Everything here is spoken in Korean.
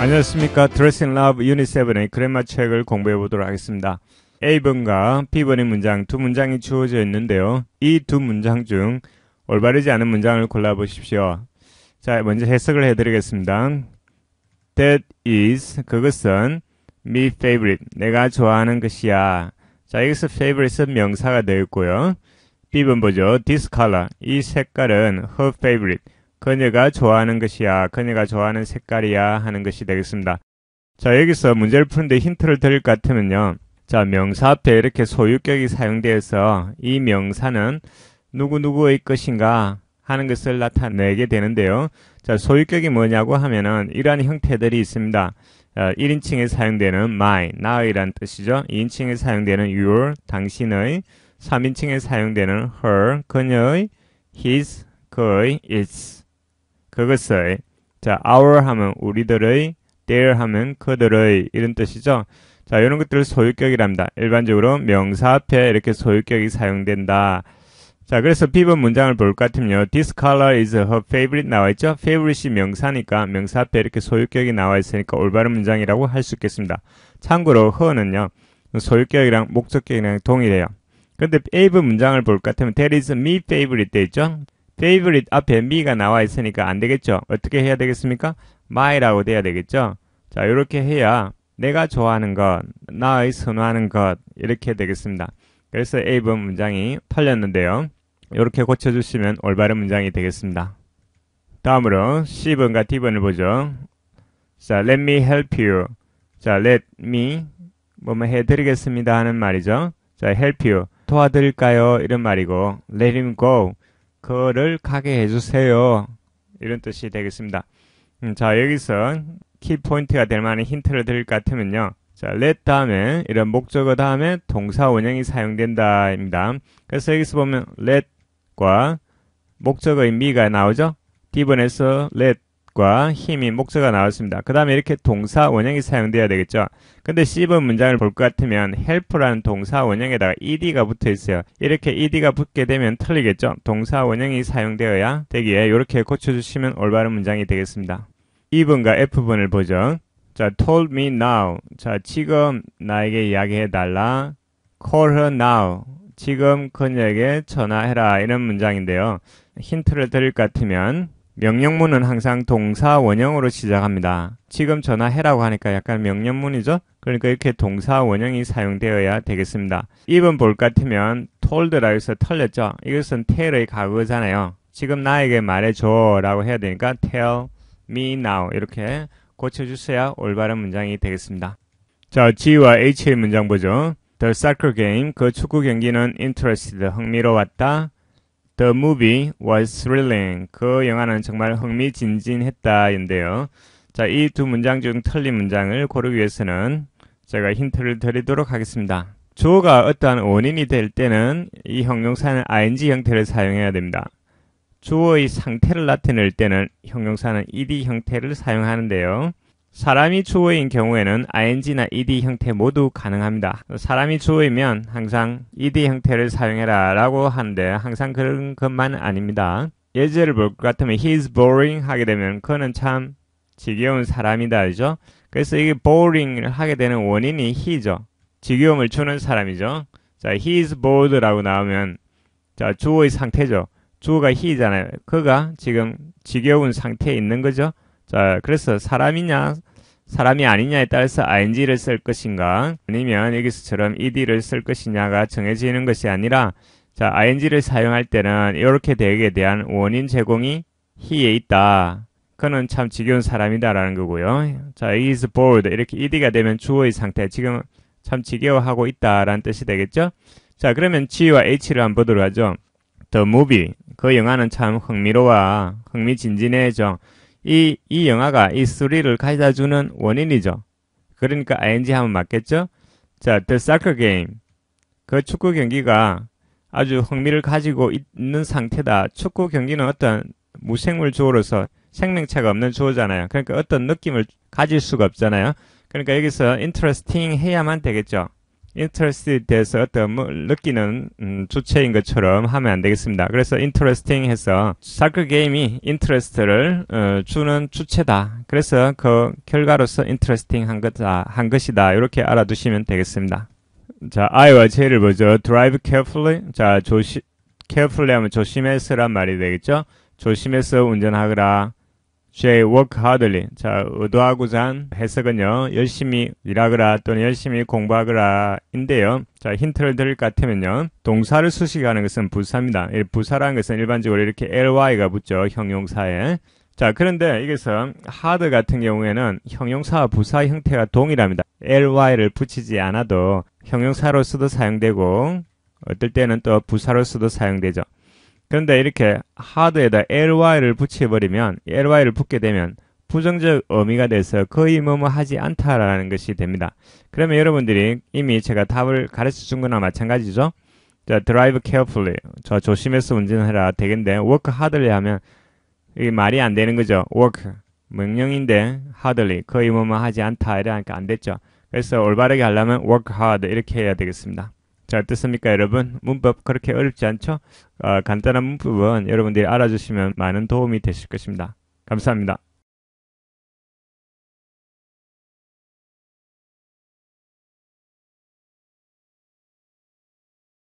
안녕하십니까. 드레싱 러브 유니세븐의 그래마 책을 공부해 보도록 하겠습니다. A번과 B번의 문장 두 문장이 주어져 있는데요. 이 두 문장 중 올바르지 않은 문장을 골라보십시오. 자, 먼저 해석을 해드리겠습니다. That is, 그것은 me favorite, 내가 좋아하는 것이야. 자, 여기서 favorite은 명사가 되어 있고요. B번 보죠. This color, 이 색깔은 her favorite, 그녀가 좋아하는 것이야, 그녀가 좋아하는 색깔이야 하는 것이 되겠습니다. 자, 여기서 문제를 푸는데 힌트를 드릴 것 같으면요. 자, 명사 앞에 이렇게 소유격이 사용되어서 이 명사는 누구누구의 것인가 하는 것을 나타내게 되는데요. 자, 소유격이 뭐냐고 하면은 이러한 형태들이 있습니다. 1인칭에 어, 사용되는 my, 나의란 뜻이죠. 2인칭에 사용되는 your, 당신의, 3인칭에 사용되는 her, 그녀의, his, 그의, its. 그것을 자 our 하면 우리들의 their 하면 그들의 이런 뜻이죠. 자 이런 것들을 소유격이랍니다. 일반적으로 명사 앞에 이렇게 소유격이 사용된다. 자 그래서 B번 문장을 볼 것 같으면요. This color is her favorite 나와있죠. favorite이 명사니까 명사 앞에 이렇게 소유격이 나와있으니까 올바른 문장이라고 할 수 있겠습니다. 참고로 her는요. 소유격이랑 목적격이랑 동일해요. 근데 A번 문장을 볼 것 같으면 there is me favorite 돼 있죠. favorite 앞에 me가 나와 있으니까 안 되겠죠. 어떻게 해야 되겠습니까? my라고 돼야 되겠죠. 자, 이렇게 해야 내가 좋아하는 것, 나의 선호하는 것 이렇게 되겠습니다. 그래서 A번 문장이 틀렸는데요. 이렇게 고쳐주시면 올바른 문장이 되겠습니다. 다음으로 C번과 D번을 보죠. 자, let me help you. 자, let me 뭐뭐 해드리겠습니다 하는 말이죠. 자, help you. 도와드릴까요? 이런 말이고 let him go. 거를 가게 해주세요. 이런 뜻이 되겠습니다. 음, 자, 여기서 키포인트가 될 만한 힌트를 드릴 것 같으면요. 자, let 다음에 이런 목적어 다음에 동사 원형이 사용된다입니다. 그래서 여기서 보면 let과 목적어인 me가 나오죠. D번에서 let 힘과 힘이 목적가 나왔습니다. 그 다음에 이렇게 동사 원형이 사용되어야 되겠죠. 근데 C번 문장을 볼 것 같으면 help라는 동사 원형에다가 ed가 붙어 있어요. 이렇게 ed가 붙게 되면 틀리겠죠. 동사 원형이 사용되어야 되기에 이렇게 고쳐주시면 올바른 문장이 되겠습니다. 2번과 f 분을 보죠. 자, told me now. 자, 지금 나에게 이야기해달라. call her now. 지금 그녀에게 전화해라. 이런 문장인데요. 힌트를 드릴 것 같으면 명령문은 항상 동사 원형으로 시작합니다. 지금 전화해라고 하니까 약간 명령문이죠? 그러니까 이렇게 동사 원형이 사용되어야 되겠습니다. 입은 볼 같으면 told라 해서 털렸죠? 이것은 tell의 과거잖아요. 지금 나에게 말해줘 라고 해야 되니까 tell me now 이렇게 고쳐주셔야 올바른 문장이 되겠습니다. 자, G와 H의 문장 보죠. The soccer game, 그 축구 경기는 interested, 흥미로웠다. The movie was thrilling. 그 영화는 정말 흥미진진했다인데요. 자, 이 두 문장 중 틀린 문장을 고르기 위해서는 제가 힌트를 드리도록 하겠습니다. 주어가 어떠한 원인이 될 때는 이 형용사는 ing 형태를 사용해야 됩니다. 주어의 상태를 나타낼 때는 형용사는 ed 형태를 사용하는데요. 사람이 주어인 경우에는 ing나 ed 형태 모두 가능합니다. 사람이 주어이면 항상 ed 형태를 사용해라 라고 하는데 항상 그런 것만 아닙니다. 예제를 볼 것 같으면 he's boring 하게 되면 그는 참 지겨운 사람이다 이죠 그래서 이게 boring을 하게 되는 원인이 he죠. 지겨움을 주는 사람이죠. 자, he's bored라고 나오면 자 주어의 상태죠. 주어가 he잖아요. 그가 지금 지겨운 상태에 있는 거죠. 자, 그래서 사람이냐, 사람이 아니냐에 따라서 ing를 쓸 것인가, 아니면 여기서처럼 ed를 쓸 것이냐가 정해지는 것이 아니라, 자, ing를 사용할 때는 이렇게 되기에 대한 원인 제공이 he에 있다. 그는 참 지겨운 사람이다라는 거고요. 자, is bored 이렇게 ed가 되면 주어의 상태 지금 참 지겨워하고 있다라는 뜻이 되겠죠. 자, 그러면 g와 h를 한번 보도록 하죠. The movie 그 영화는 참 흥미로워, 흥미진진해져. 이, 이 영화가 이 소리를 가져다 주는 원인이죠. 그러니까 ing 하면 맞겠죠? 자, The Soccer Game. 그 축구 경기가 아주 흥미를 가지고 있는 상태다. 축구 경기는 어떤 무생물 주어로서 생명체가 없는 주어잖아요. 그러니까 어떤 느낌을 가질 수가 없잖아요. 그러니까 여기서 interesting 해야만 되겠죠. interest에 대해서 어떤 뭐 느끼는 음, 주체인 것처럼 하면 안 되겠습니다. 그래서 interesting 해서 사크 게임이 interest를 어, 주는 주체다. 그래서 그 결과로서 interesting 한, 것다, 아, 한 것이다. 이렇게 알아두시면 되겠습니다. 자, I와 J를 보죠. drive carefully. 자, 조심, carefully 하면 조심해서란 말이 되겠죠. 조심해서 운전하거라. She work hardly. 자, 의도하고자 한 해석은요. 열심히 일하거라 또는 열심히 공부하거라인데요. 자, 힌트를 드릴 것 같으면요. 동사를 수식하는 것은 부사입니다. 부사라는 것은 일반적으로 이렇게 ly가 붙죠. 형용사에. 자, 그런데 여기서 hard 같은 경우에는 형용사와 부사 형태가 동일합니다. ly를 붙이지 않아도 형용사로서도 사용되고 어떨 때는 또 부사로서도 사용되죠. 그런데 이렇게 hard에다 ly를 붙여버리면 ly를 붙게 되면 부정적 의미가 돼서 거의 뭐뭐 하지 않다라는 것이 됩니다. 그러면 여러분들이 이미 제가 답을 가르쳐 준 거나 마찬가지죠. 자, drive carefully. 저 조심해서 운전해라 되겠는데 work hardly 하면 이게 말이 안 되는 거죠. work 명령인데 hardly 거의 뭐뭐 하지 않다 이러니까 안 됐죠. 그래서 올바르게 하려면 work hard 이렇게 해야 되겠습니다. 잘 됐습니까, 여러분? 문법 그렇게 어렵지 않죠? 어, 간단한 문법은 여러분들이 알아주시면 많은 도움이 되실 것입니다. 감사합니다.